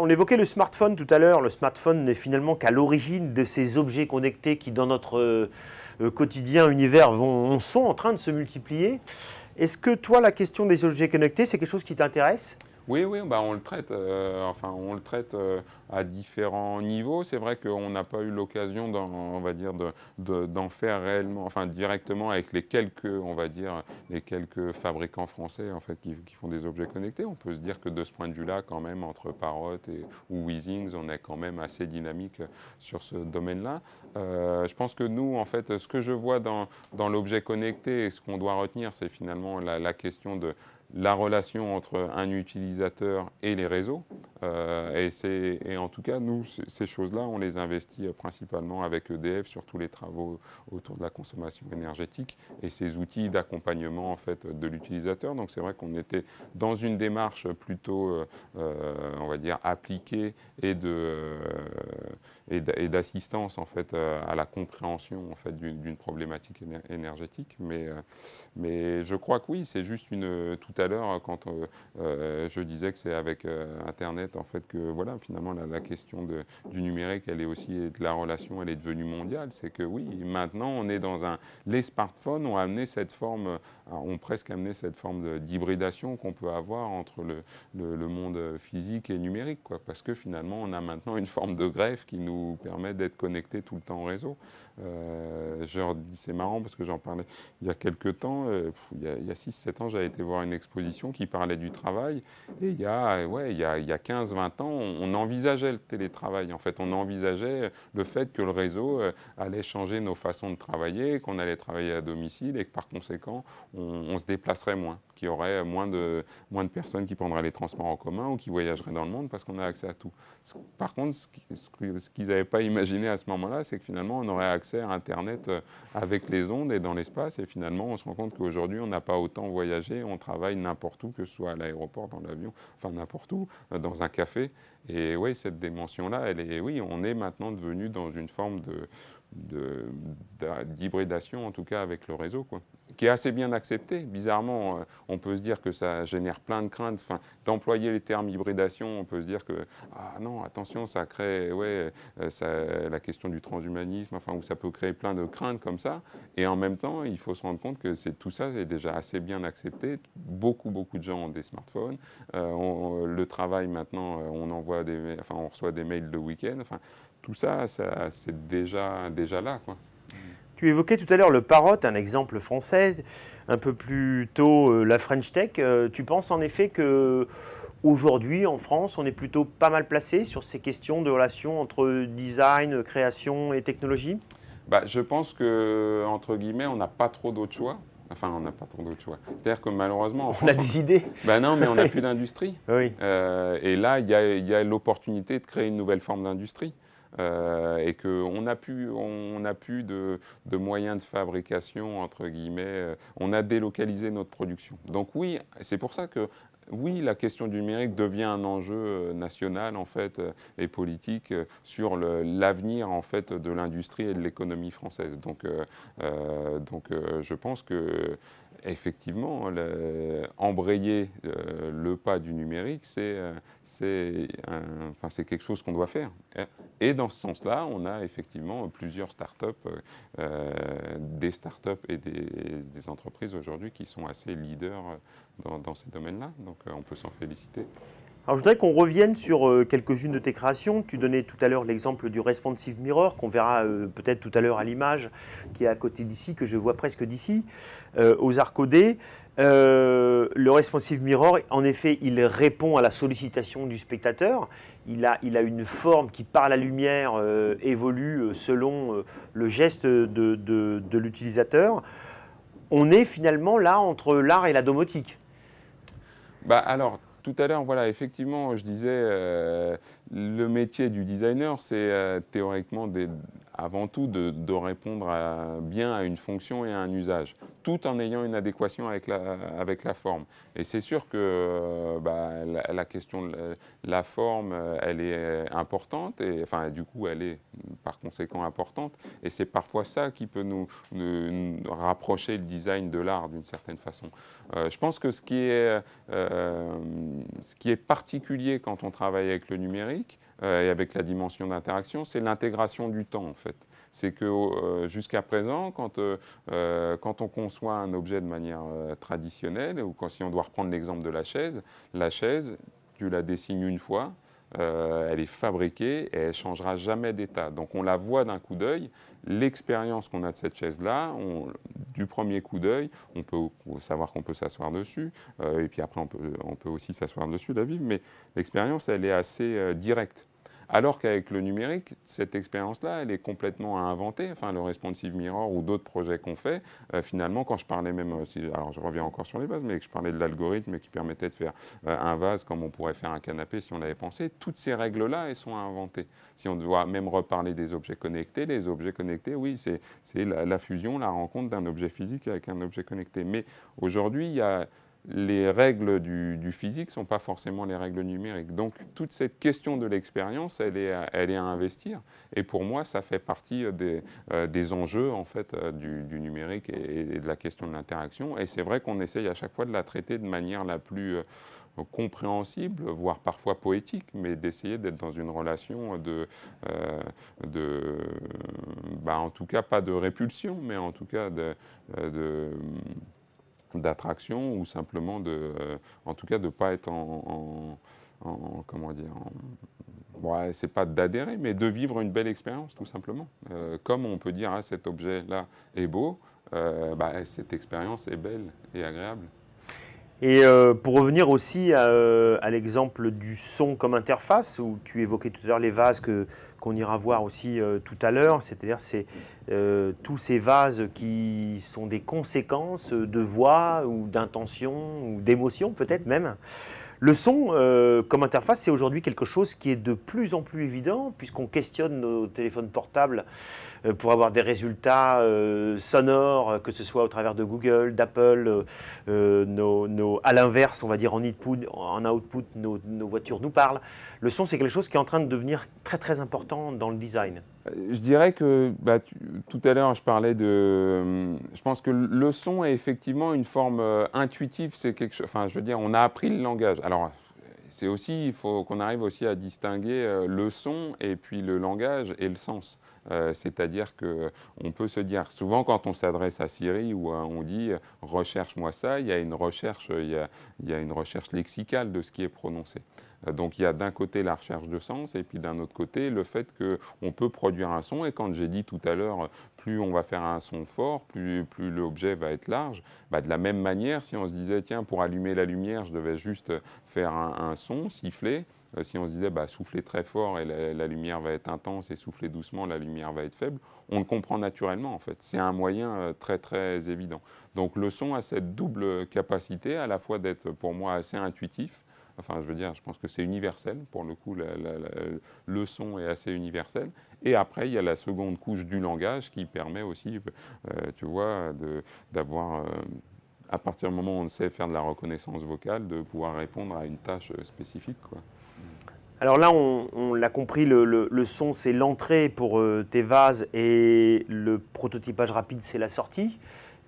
On évoquait le smartphone tout à l'heure. Le smartphone n'est finalement qu'à l'origine de ces objets connectés qui, dans notre euh, euh, quotidien, univers, vont, sont en train de se multiplier. Est-ce que toi, la question des objets connectés, c'est quelque chose qui t'intéresse oui, oui, bah on le traite. Euh, enfin, on le traite euh, à différents niveaux. C'est vrai qu'on n'a pas eu l'occasion, on va dire, d'en de, d'en faire réellement, enfin directement avec les quelques, on va dire, les quelques fabricants français en fait qui, font des objets connectés. On peut se dire que de ce point de vue-là, quand même, entre Parrot et ou Weezings, on est quand même assez dynamique sur ce domaine-là. Euh, je pense que nous, en fait, ce que je vois dans, dans l'objet connecté et ce qu'on doit retenir, c'est finalement la question de la relation entre un utilisateur et les réseaux. Euh, et, et, en tout cas, nous, ces choses-là, on les investit euh, principalement avec EDF sur tous les travaux autour de la consommation énergétique et ces outils d'accompagnement en fait, de l'utilisateur. Donc c'est vrai qu'on était dans une démarche plutôt, euh, on va dire, appliquée et d'assistance en fait, à la compréhension en fait, d'une problématique énergétique. Mais, mais je crois que oui, c'est juste une... Tout à l'heure euh, quand euh, euh, je disais que c'est avec Internet en fait que voilà finalement la, question du numérique, elle est aussi de la relation, elle est devenue mondiale. C'est que oui, maintenant on est dans un, les smartphones ont amené cette forme, ont presque amené cette forme d'hybridation qu'on peut avoir entre le, monde physique et numérique, quoi. Parce que finalement on a maintenant une forme de greffe qui nous permet d'être connectés tout le temps au réseau. c'est marrant parce que j'en parlais il y a quelques temps, il y a, a 6-7 ans, j'avais été voir une expérience position qui parlait du travail. Et il y a, ouais, il a, 15-20 ans, on, envisageait le télétravail. En fait, on envisageait le fait que le réseau euh, allait changer nos façons de travailler, qu'on allait travailler à domicile et que par conséquent, on, se déplacerait moins, qu'il y aurait moins de, moins de personnes qui prendraient les transports en commun ou qui voyageraient dans le monde parce qu'on a accès à tout. Par contre, ce qu'ils n'avaient pas imaginé à ce moment-là, c'est que finalement, on aurait accès à Internet euh, avec les ondes et dans l'espace. Et finalement, on se rend compte qu'aujourd'hui, on n'a pas autant voyagé, on travaille n'importe où, que ce soit à l'aéroport, dans l'avion, enfin n'importe où, euh, dans un café. Et oui, cette dimension-là, elle est, oui, on est maintenant devenu dans une forme de d'hybridation en tout cas avec le réseau quoi qui est assez bien accepté. Bizarrement, euh, on peut se dire que ça génère plein de craintes. Enfin, d'employer les termes hybridation, on peut se dire que ah non, attention, ça crée ouais, euh, la question du transhumanisme, enfin, où ça peut créer plein de craintes comme ça. Et en même temps, il faut se rendre compte que c'est, tout ça est déjà assez bien accepté. Beaucoup, beaucoup de gens ont des smartphones. Euh, on, le travail maintenant, on envoie des, enfin, on reçoit des mails le week-end. Enfin, tout ça, ça c'est déjà, déjà là. Quoi. Mmh. Tu évoquais tout à l'heure le Parrot, un exemple français, un peu plus tôt euh, la French Tech. Euh, tu penses en effet que aujourd'hui en France, on est plutôt pas mal placé sur ces questions de relations entre design, création et technologie bah, Je pense que, entre guillemets, on n'a pas trop d'autres choix. Enfin, on n'a pas trop d'autres choix. C'est-à-dire que malheureusement. on a des idées Ben non, mais on n'a plus d'industrie. Oui. Euh, et là, il y a l'opportunité de créer une nouvelle forme d'industrie. Euh, et qu'on a plus, on a pu de, moyens de fabrication, entre guillemets, euh, on a délocalisé notre production. Donc oui, c'est pour ça que oui, la question du numérique devient un enjeu euh, national en fait et politique sur l'avenir en fait de l'industrie et de l'économie française. Donc, donc je pense que effectivement, embrayer euh, le pas du numérique, euh, c'est quelque chose qu'on doit faire. Et dans ce sens-là, on a effectivement plusieurs startups, euh, des startups et des, entreprises aujourd'hui qui sont assez leaders dans ces domaines-là. Donc on peut s'en féliciter. Alors je voudrais qu'on revienne sur euh, quelques-unes de tes créations. Tu donnais tout à l'heure l'exemple du responsive mirror qu'on verra euh, peut-être tout à l'heure à l'image qui est à côté d'ici, que je vois presque d'ici, euh, aux arcodés. Euh, le responsive mirror, en effet, il répond à la sollicitation du spectateur. Il a, il a une forme qui, par la lumière, évolue selon le geste de, de l'utilisateur. On est finalement là entre l'art et la domotique. Bah alors, tout à l'heure, voilà, effectivement, je disais, euh, le métier du designer, c'est euh, théoriquement des, avant tout de, répondre bien à une fonction et à un usage, tout en ayant une adéquation avec la, avec la forme. Et c'est sûr que euh, bah, la, question de la forme, euh, elle est importante, et enfin du coup, elle est par conséquent importante, et c'est parfois ça qui peut nous, rapprocher le design de l'art d'une certaine façon. je pense que ce qui, est, ce qui est particulier quand on travaille avec le numérique, euh, et avec la dimension d'interaction, c'est l'intégration du temps en fait. C'est que euh, jusqu'à présent, quand, euh, quand on conçoit un objet de manière traditionnelle, ou quand, si on doit reprendre l'exemple de la chaise, la chaise, tu la dessines une fois, elle est fabriquée et elle ne changera jamais d'état. Donc on la voit d'un coup d'œil. L'expérience qu'on a de cette chaise-là, du premier coup d'œil, on peut savoir qu'on peut s'asseoir dessus, et puis après on peut, on peut aussi s'asseoir dessus, la vivre, mais l'expérience, elle est assez directe. Alors qu'avec le numérique, cette expérience-là, elle est complètement à inventer. Enfin, le Responsive Mirror ou d'autres projets qu'on fait, euh, finalement, quand je parlais même euh, alors je reviens encore sur les bases, mais que je parlais de l'algorithme qui permettait de faire euh, un vase comme on pourrait faire un canapé si on l'avait pensé, toutes ces règles-là, elles sont à inventer. Si on doit même reparler des objets connectés, les objets connectés, oui, c'est la, la fusion, la rencontre d'un objet physique avec un objet connecté. Mais aujourd'hui, il y a les règles du, physique ne sont pas forcément les règles numériques. Donc toute cette question de l'expérience, elle est, à, elle est à investir. Et pour moi, ça fait partie euh, euh, des, enjeux en fait, euh, du, numérique et, de la question de l'interaction. Et c'est vrai qu'on essaye à chaque fois de la traiter de manière la plus compréhensible, voire parfois poétique, mais d'essayer d'être dans une relation de, de bah, en tout cas pas de répulsion, mais en tout cas de d'attraction ou simplement de, euh, en tout cas, de ne pas être en, comment dire, ouais, c'est pas d'adhérer, mais de vivre une belle expérience tout simplement. Euh, comme on peut dire, ah, cet objet-là est beau, euh, bah, cette expérience est belle et agréable. Et euh, pour revenir aussi euh, à, l'exemple du son comme interface, où tu évoquais tout à l'heure les vases que, qu'on ira voir aussi euh, tout à l'heure, c'est-à-dire c'est tous ces vases qui sont des conséquences de voix ou d'intention ou d'émotion peut-être même. Le son, euh, comme interface, c'est aujourd'hui quelque chose qui est de plus en plus évident, puisqu'on questionne nos téléphones portables euh, pour avoir des résultats euh, sonores, que ce soit au travers de Google, d'Apple, à l'inverse, on va dire en output, en output nos voitures nous parlent. Le son, c'est quelque chose qui est en train de devenir très très important dans le design. Euh, je dirais que bah, tout à l'heure, je parlais de. Euh, je pense que le son est effectivement une forme euh, intuitive. C'est quelque chose. Enfin, je veux dire, on a appris le langage. Alors, c'est aussi, il faut qu'on arrive aussi à distinguer le son et puis le langage et le sens. Euh, c'est-à-dire qu'on peut se dire, souvent quand on s'adresse à Siri, ou on dit euh, recherche-moi ça, il y, a une recherche, euh, il, y a, une recherche lexicale de ce qui est prononcé. Donc il y a d'un côté la recherche de sens et puis d'un autre côté le fait qu'on peut produire un son. Et quand j'ai dit tout à l'heure, plus on va faire un son fort, plus, l'objet va être large, bah, de la même manière, si on se disait, tiens, pour allumer la lumière, je devais juste faire un son, siffler, si on se disait bah, souffler très fort et la, lumière va être intense et souffler doucement, la lumière va être faible, on le comprend naturellement en fait. C'est un moyen euh, très très évident. Donc le son a cette double capacité à la fois d'être pour moi assez intuitif, enfin je veux dire, je pense que c'est universel, pour le coup le son est assez universel, et après il y a la seconde couche du langage qui permet aussi, euh, tu vois, d'avoir, euh, à partir du moment où on sait faire de la reconnaissance vocale, de pouvoir répondre à une tâche spécifique. Quoi. Alors là, on, l'a compris, le, son, c'est l'entrée pour euh, tes vases et le prototypage rapide, c'est la sortie,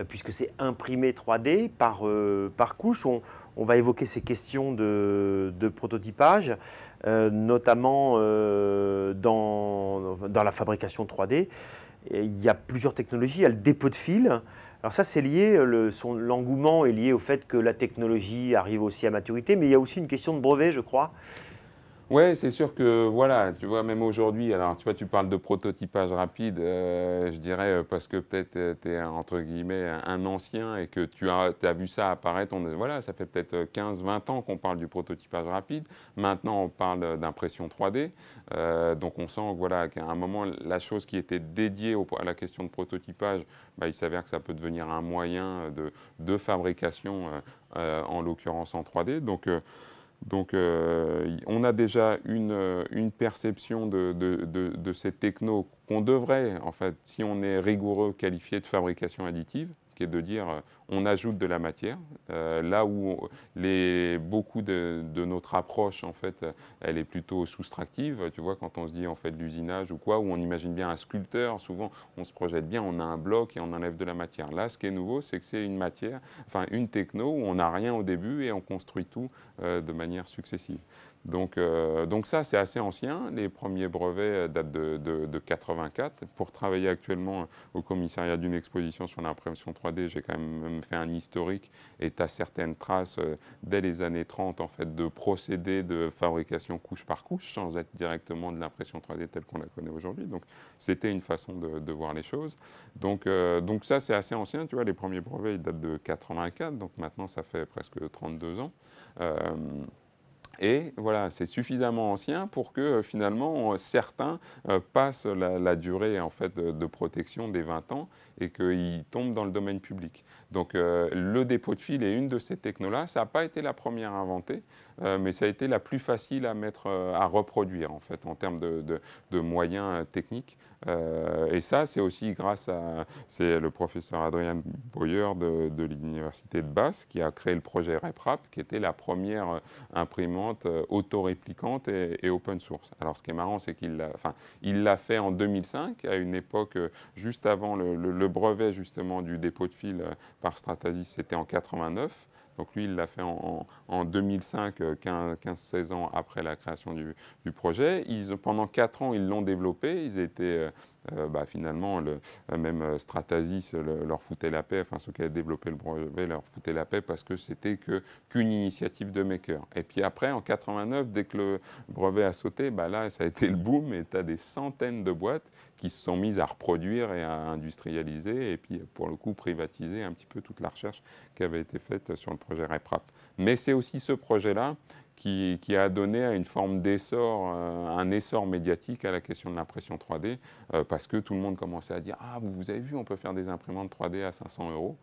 euh, puisque c'est imprimé 3D par, euh, par couche. On, va évoquer ces questions de, prototypage, notamment dans, la fabrication 3D. il y a plusieurs technologies, il y a le dépôt de fil. Alors ça, c'est lié, l'engouement est lié au fait que la technologie arrive aussi à maturité, mais il y a aussi une question de brevet, je crois. Ouais, c'est sûr que voilà, tu vois, même aujourd'hui, alors tu vois, tu parles de prototypage rapide, euh, je dirais euh, parce que peut-être euh, tu es entre guillemets un ancien et que tu as, as vu ça apparaître. On, voilà, ça fait peut-être 15-20 ans qu'on parle du prototypage rapide. Maintenant, on parle d'impression 3D. donc on sent voilà, qu'à un moment, la chose qui était dédiée à la question de prototypage, bah, il s'avère que ça peut devenir un moyen de, fabrication, en l'occurrence en 3D. Donc donc euh, on a déjà une, euh, perception de, de ces technos qu'on devrait, en fait, si on est rigoureux, qualifier de fabrication additive, qui est de dire euh, on ajoute de la matière. Euh, là où les, beaucoup de, notre approche, en fait, elle est plutôt soustractive. Tu vois, quand on se dit en fait l'usinage ou quoi, où on imagine bien un sculpteur, souvent on se projette bien, on a un bloc et on enlève de la matière. Là, ce qui est nouveau, c'est que c'est une matière, enfin une techno où on n'a rien au début et on construit tout euh, de manière successive. Donc, euh, donc ça, c'est assez ancien. Les premiers brevets datent de, 1984. de 84. Pour travailler actuellement au commissariat d'une exposition sur l'impression 3D, j'ai quand même fait un historique et tu as certaines traces euh, dès les années 30 en fait, de procédés de fabrication couche par couche sans être directement de l'impression 3D telle qu'on la connaît aujourd'hui. Donc c'était une façon de, voir les choses. Euh, donc, ça c'est assez ancien, tu vois, les premiers brevets ils datent de 84, donc maintenant ça fait presque 32 ans. Euh, et voilà, c'est suffisamment ancien pour que finalement certains passent la, durée fait de protection des 20 ans et qu'ils tombent dans le domaine public. Donc euh, le dépôt de fil est une de ces technos-là. Ça n'a pas été la première inventée, euh, mais ça a été la plus facile à mettre, euh, à reproduire en fait en termes de, moyens techniques. et ça, c'est aussi grâce à c'est le professeur Adrien Boyer de, l'université de Basse qui a créé le projet RepRap, qui était la première imprimante auto et, et open source. Alors ce qui est marrant, c'est qu'il l'a, enfin, il l'a fait en 2005, à une époque juste avant le, brevet justement du dépôt de fil par c'était en 89. Donc lui, il l'a fait en, 2005, 15-16 euh, ans après la création du, projet. pendant 4 ans, ils l'ont développé. Ils étaient euh, euh, bah, finalement, le, euh, même euh, Stratasys leur foutait la paix, enfin ceux qui avaient développé le brevet leur foutaient la paix parce que c'était qu'une initiative de maker. Et puis après, en 89, dès que le brevet a sauté, bah là, ça a été le boom et tu as des centaines de boîtes qui se sont mises à reproduire et à industrialiser et puis pour le coup privatiser un petit peu toute la recherche qui avait été faite sur le projet REPRAP. Mais c'est aussi ce projet-là qui, a donné à une forme d'essor, euh, un essor médiatique à la question de l'impression 3D, euh, parce que tout le monde commençait à dire Ah, vous, vous avez vu, on peut faire des imprimantes 3D à 500 euros.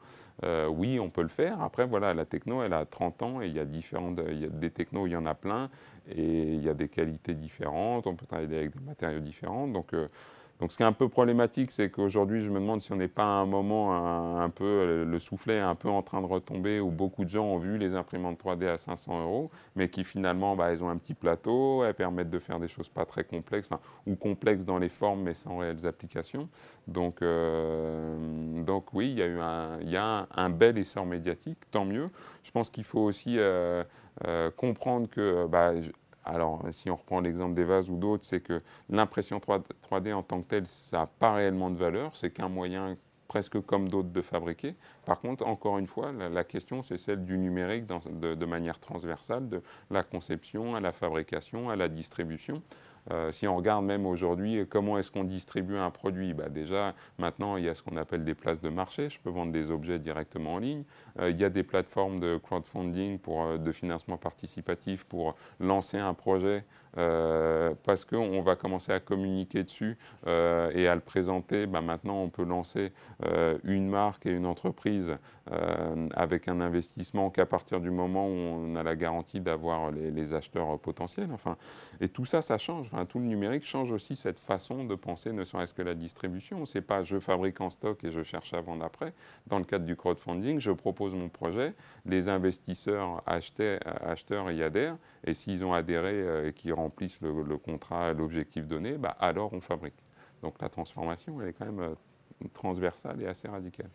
Euh, oui, on peut le faire. Après, voilà, la techno, elle a 30 ans et il y a différentes, il y a des technos, il y en a plein, et il y a des qualités différentes, on peut travailler avec des matériaux différents. Donc, donc ce qui est un peu problématique, c'est qu'aujourd'hui, je me demande si on n'est pas à un moment euh, un, peu, euh, le soufflet est un peu en train de retomber, où beaucoup de gens ont vu les imprimantes 3D à 500 euros, mais qui finalement, bah, elles ont un petit plateau, elles permettent de faire des choses pas très complexes, ou complexes dans les formes, mais sans réelles applications. Donc, euh, donc oui, il y a eu un, un, bel essor médiatique, tant mieux. Je pense qu'il faut aussi... comprendre que bah, alors, si on reprend l'exemple des vases ou d'autres, c'est que l'impression 3D en tant que telle, ça n'a pas réellement de valeur, c'est qu'un moyen presque comme d'autres de fabriquer. Par contre, encore une fois, la, question, c'est celle du numérique de, manière transversale, de la conception à la fabrication, à la distribution. Euh, si on regarde même aujourd'hui comment est-ce qu'on distribue un produit, bah, déjà maintenant il y a ce qu'on appelle des places de marché, je peux vendre des objets directement en ligne, euh, il y a des plateformes de crowdfunding, pour, euh, de financement participatif pour lancer un projet parce qu'on va commencer à communiquer dessus et à le présenter. Bah, maintenant on peut lancer une marque et une entreprise avec un investissement qu'à partir du moment où on a la garantie d'avoir les, acheteurs potentiels. Enfin, et tout ça, ça change tout le numérique change aussi cette façon de penser, ne serait-ce que la distribution. C'est pas je fabrique en stock et je cherche avant vendre après. Dans le cadre du crowdfunding, je propose mon projet, les investisseurs acheteurs y adhèrent, et s'ils ont adhéré euh, et qu'ils remplissent le, le contrat, l'objectif donné, bah, alors on fabrique. Donc la transformation, elle est quand même euh, transversale et assez radicale.